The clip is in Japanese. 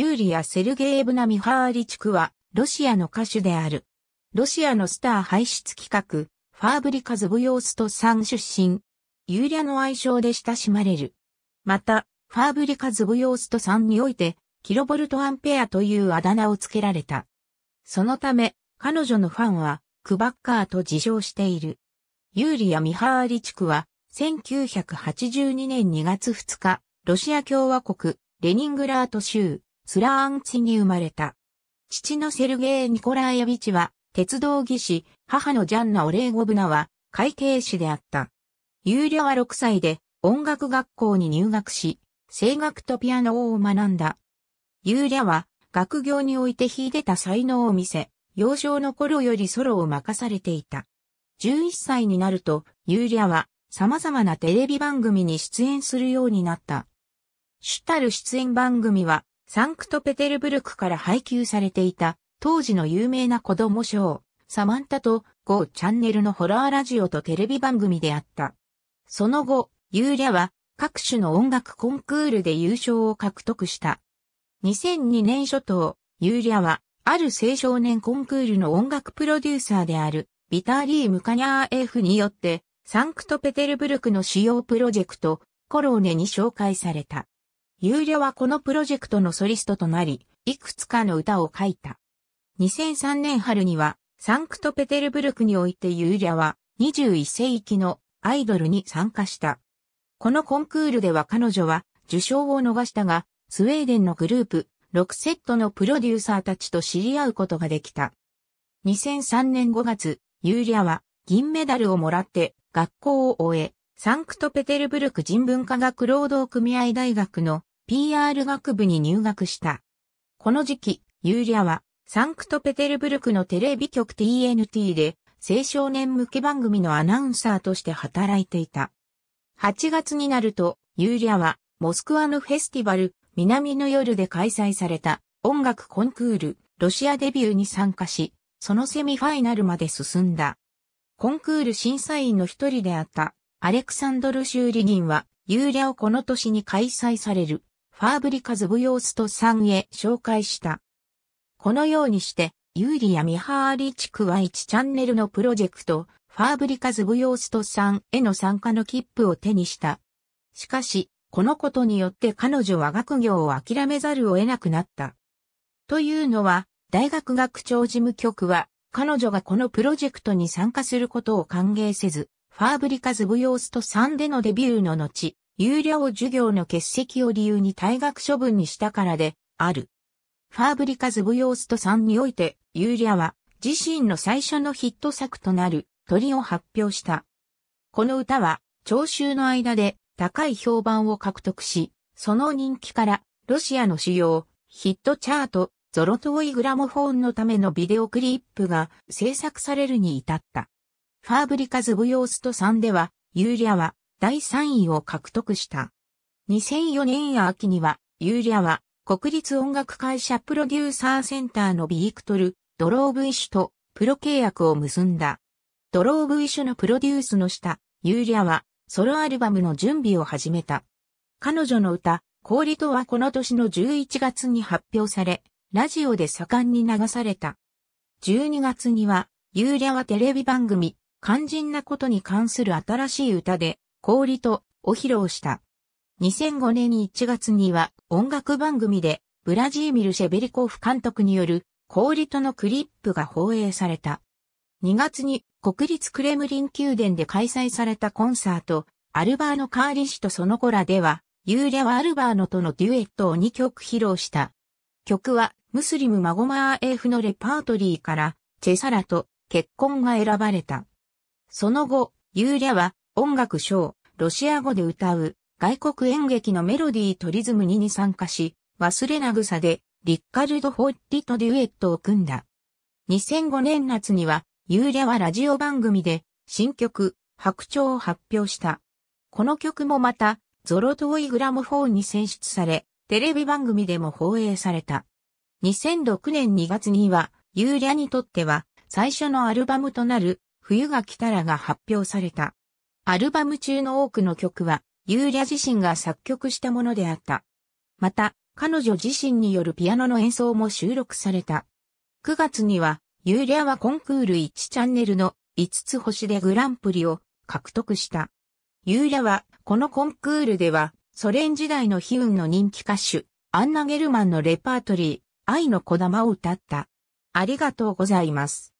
ユーリア・セルゲーブナ・ミハーリチクは、ロシアの歌手である。ロシアのスター排出企画、ファーブリカ・ズブヨーストさん出身。ユーリアの愛称で親しまれる。また、ファーブリカ・ズブヨーストさんにおいて、キロボルト・アンペアというあだ名を付けられた。そのため、彼女のファンは、クバッカーと自称している。ユーリア・ミハーリチクは、1982年2月2日、ロシア共和国、レニングラート州、スラーンチに生まれた。父のセルゲイ・ニコラーエビチは、鉄道技師、母のジャンナ・オレーゴブナは、会計士であった。ユーリャは6歳で、音楽学校に入学し、声楽とピアノを学んだ。ユーリャは、学業において秀でた才能を見せ、幼少の頃よりソロを任されていた。11歳になると、ユーリャは、様々なテレビ番組に出演するようになった。主たる出演番組は、サンクトペテルブルクから配給されていた、当時の有名な子供ショー、サマンタとゴーチャンネルのホラーラジオとテレビ番組であった。その後、ユーリャは各種の音楽コンクールで優勝を獲得した。2002年初頭、ユーリャはある青少年コンクールの音楽プロデューサーであるビターリー・ムカニャー F によってサンクトペテルブルクの主要プロジェクトコローネに紹介された。有料はこのプロジェクトのソリストとなり、いくつかの歌を書いた。2003年春には、サンクトペテルブルクにおいてユーリャは21世紀のアイドルに参加した。このコンクールでは彼女は受賞を逃したが、スウェーデンのグループ、6セットのプロデューサーたちと知り合うことができた。2003年5月、ユーリャは銀メダルをもらって学校を終え、サンクトペテルブルク人文科学労働組合大学の PR 学部に入学した。この時期、ユーリアは、サンクトペテルブルクのテレビ局 TNT で、青少年向け番組のアナウンサーとして働いていた。8月になると、ユーリアは、モスクワのフェスティバル、南の夜で開催された音楽コンクール、ロシアデビューに参加し、そのセミファイナルまで進んだ。コンクール審査員の一人であった、アレクサンドル・シューリギンは、ユーリアをこの年に開催される、ファーブリカズブヨーストさんへ紹介した。このようにして、ユーリやミハーリ地区は1チャンネルのプロジェクト、ファーブリカズブヨーストさんへの参加の切符を手にした。しかし、このことによって彼女は学業を諦めざるを得なくなった。というのは、大学学長事務局は、彼女がこのプロジェクトに参加することを歓迎せず、ファーブリカズ・ブヨーストさんでのデビューの後、有料授業の欠席を理由に退学処分にしたからで、ある。ファーブリカズ・ブヨーストさんにおいて、ユーリアは自身の最初のヒット作となる鳥を発表した。この歌は聴衆の間で高い評判を獲得し、その人気からロシアの主要ヒットチャートゾロトイグラモフォーンのためのビデオクリップが制作されるに至った。ファーブリカズ・ブヨーストさんでは、ユーリアは第3位を獲得した。2004年秋には、ユーリアは国立音楽会社プロデューサーセンターのビークトル、ドローブイシュとプロ契約を結んだ。ドローブイシュのプロデュースの下、ユーリアはソロアルバムの準備を始めた。彼女の歌、氷とはこの年の11月に発表され、ラジオで盛んに流された。12月には、ユーリアはテレビ番組、肝心なことに関する新しい歌で、氷とを披露した。2005年1月には音楽番組でブラジーミル・シェベリコフ監督による氷とのクリップが放映された。2月に国立クレムリン宮殿で開催されたコンサート、アルバーノ・カーリ氏とその子らでは、ユーレはアルバーノとのデュエットを2曲披露した。曲は、ムスリム・マゴマーエフのレパートリーから、チェサラと結婚が選ばれた。その後、ユーレは音楽賞、ロシア語で歌う、外国演劇のメロディーとリズム2に参加し、忘れな草で、リッカルド・ホッリとデュエットを組んだ。2005年夏には、ユーャはラジオ番組で、新曲、白鳥を発表した。この曲もまた、ゾロトイグラムフォンに選出され、テレビ番組でも放映された。2006年2月には、ユーリャにとっては、最初のアルバムとなる、冬が来たらが発表された。アルバム中の多くの曲は、ユーリャ自身が作曲したものであった。また、彼女自身によるピアノの演奏も収録された。9月には、ユーリャはコンクール1チャンネルの5つ星でグランプリを獲得した。ユーリャは、このコンクールでは、ソ連時代の悲運の人気歌手、アンナ・ゲルマンのレパートリー、愛の小玉を歌った。ありがとうございます。